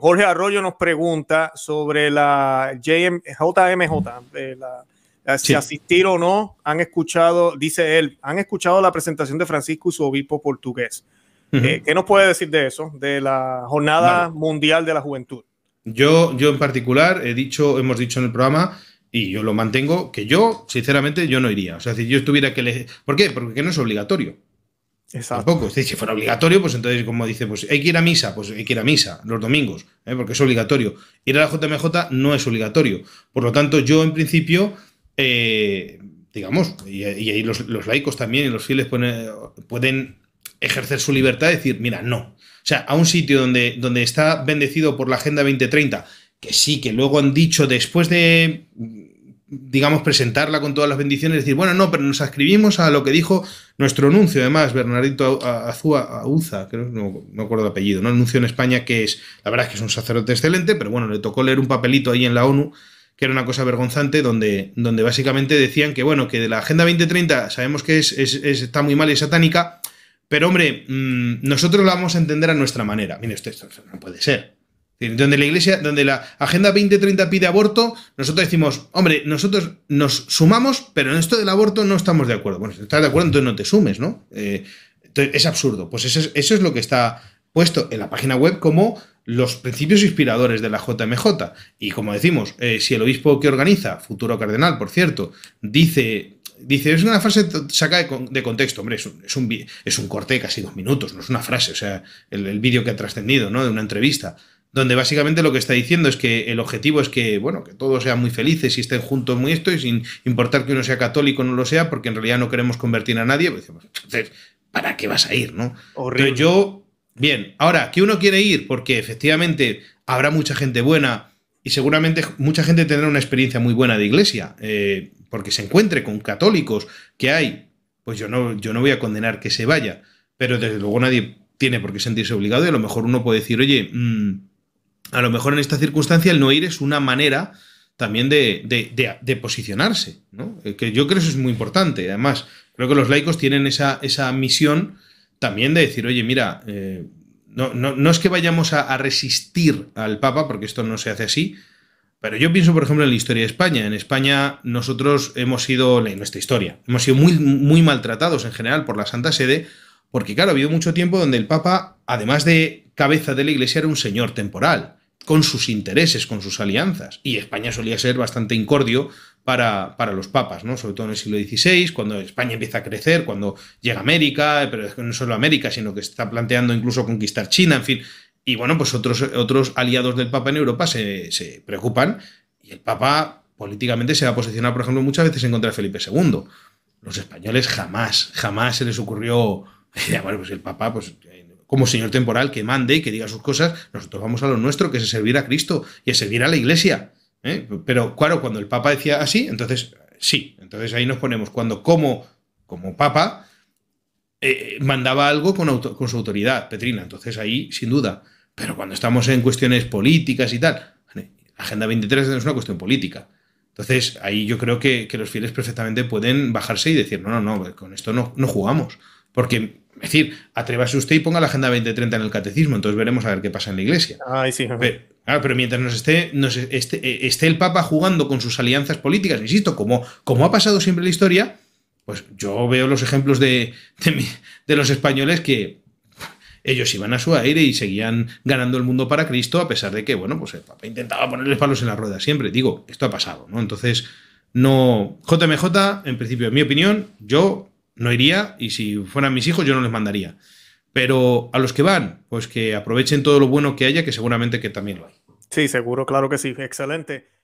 Jorge Arroyo nos pregunta sobre la JMJ, eh, si asistir o no, han escuchado, dice él, han escuchado la presentación de Francisco y su obispo portugués. Eh, ¿Qué nos puede decir de eso, de la Jornada Mundial de la Juventud? Yo, yo en particular, he dicho, hemos dicho en el programa, y yo lo mantengo, que yo, sinceramente, yo no iría. O sea, si yo estuviera que... Le... ¿Por qué? Porque no es obligatorio. Tampoco, si fuera obligatorio, pues entonces, como dice, pues hay que ir a misa, pues hay que ir a misa los domingos, ¿eh? porque es obligatorio. Ir a la JMJ no es obligatorio. Por lo tanto, yo en principio, eh, digamos, y, ahí los, laicos también y los fieles pueden, ejercer su libertad de decir, mira, no. O sea, a un sitio donde, donde está bendecido por la Agenda 2030, que sí, que luego han dicho después de digamos, presentarla con todas las bendiciones, decir, bueno, no, pero nos ascribimos a lo que dijo nuestro anuncio, además, Bernardito Azúa Uza, creo, no, no acuerdo apellido, ¿no? anuncio en España, que es, la verdad es que es un sacerdote excelente, pero bueno, le tocó leer un papelito ahí en la ONU, que era una cosa vergonzante, donde, donde básicamente decían que, bueno, que de la Agenda 2030 sabemos que es, es, está muy mal y satánica, pero hombre, mm, nosotros la vamos a entender a nuestra manera. Mire, esto no puede ser. Donde la iglesia, donde la Agenda 2030 pide aborto, nosotros decimos, hombre, nosotros nos sumamos, pero en esto del aborto no estamos de acuerdo. Bueno, si estás de acuerdo, entonces no te sumes, ¿no? Eh, es absurdo. Pues eso es, lo que está puesto en la página web como los principios inspiradores de la JMJ. Y como decimos, eh, si el obispo que organiza, futuro cardenal, por cierto, dice, dice es una frase saca de, contexto, hombre, es un, es, un, corte de casi dos minutos, no es una frase, o sea, el, el vídeo que ha trascendido, ¿no? De una entrevista donde básicamente lo que está diciendo es que el objetivo es que, bueno, que todos sean muy felices y estén juntos muy esto, y sin importar que uno sea católico o no lo sea, porque en realidad no queremos convertir a nadie, pues decimos, entonces, ¿para qué vas a ir, no? Pero yo, bien, ahora, que uno quiere ir porque efectivamente habrá mucha gente buena y seguramente mucha gente tendrá una experiencia muy buena de iglesia, eh, porque se encuentre con católicos que hay, pues yo no, yo no voy a condenar que se vaya, pero desde luego nadie tiene por qué sentirse obligado y a lo mejor uno puede decir, oye, mm, a lo mejor en esta circunstancia el no ir es una manera también de, de, de, posicionarse, ¿no? Eh, que yo creo que eso es muy importante. Además, creo que los laicos tienen esa, esa misión también de decir, oye, mira, eh, no, no, es que vayamos a, resistir al Papa, porque esto no se hace así, pero yo pienso, por ejemplo, en la historia de España. En España nosotros hemos sido, en nuestra historia, hemos sido muy, muy maltratados en general por la Santa Sede, porque claro, ha habido mucho tiempo donde el Papa, además de cabeza de la Iglesia, era un señor temporal con sus intereses, con sus alianzas. Y España solía ser bastante incordio para, para, los papas, ¿no? sobre todo en el siglo XVI, cuando España empieza a crecer, cuando llega América, pero no solo América, sino que está planteando incluso conquistar China, en fin. Y bueno, pues otros, otros aliados del Papa en Europa se, se preocupan y el Papa políticamente se va a posicionar, por ejemplo, muchas veces en contra de Felipe II. Los españoles jamás, jamás se les ocurrió, bueno, pues el Papa, pues como Señor temporal que mande y que diga sus cosas, nosotros vamos a lo nuestro, que es servir a Cristo y a servir a la Iglesia. ¿eh? Pero claro, cuando el Papa decía así, entonces sí, entonces ahí nos ponemos, cuando como, como Papa eh, mandaba algo con, su autoridad, Petrina, entonces ahí sin duda. Pero cuando estamos en cuestiones políticas y tal, Agenda 23 es una cuestión política. Entonces, ahí yo creo que, que, los fieles perfectamente pueden bajarse y decir, no, no, no, con esto no, no jugamos. Porque es decir, atrévase usted y ponga la Agenda 2030 en el catecismo, entonces veremos a ver qué pasa en la Iglesia. Ay, sí. Pero, pero mientras nos esté, esté, el Papa jugando con sus alianzas políticas, insisto, como, como ha pasado siempre la historia, pues yo veo los ejemplos de, de, los españoles que ellos iban a su aire y seguían ganando el mundo para Cristo, a pesar de que, bueno, pues el Papa intentaba ponerles palos en la rueda siempre. Digo, esto ha pasado, ¿no? Entonces, no. JMJ, en principio, en mi opinión, yo no iría y si fueran mis hijos yo no les mandaría. Pero a los que van, pues que aprovechen todo lo bueno que haya, que seguramente que también lo Sí, seguro, claro que sí, excelente.